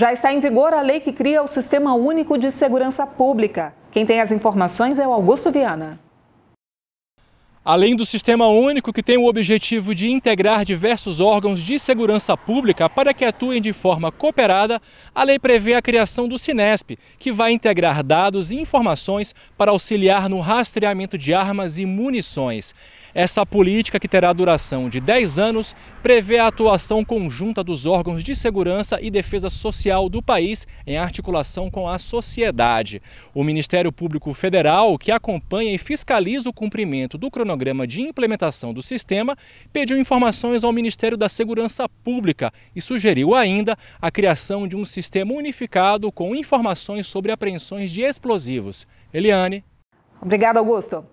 Já está em vigor a lei que cria o Sistema Único de Segurança Pública. Quem tem as informações é o Augusto Viana. Além do sistema único, que tem o objetivo de integrar diversos órgãos de segurança pública para que atuem de forma cooperada, a lei prevê a criação do Sinesp, que vai integrar dados e informações para auxiliar no rastreamento de armas e munições. Essa política, que terá duração de 10 anos, prevê a atuação conjunta dos órgãos de segurança e defesa social do país em articulação com a sociedade. O Ministério Público Federal, que acompanha e fiscaliza o cumprimento do cronograma, cronograma de implementação do sistema, pediu informações ao Ministério da Segurança Pública e sugeriu ainda a criação de um sistema unificado com informações sobre apreensões de explosivos. Eliane. Obrigada, Augusto.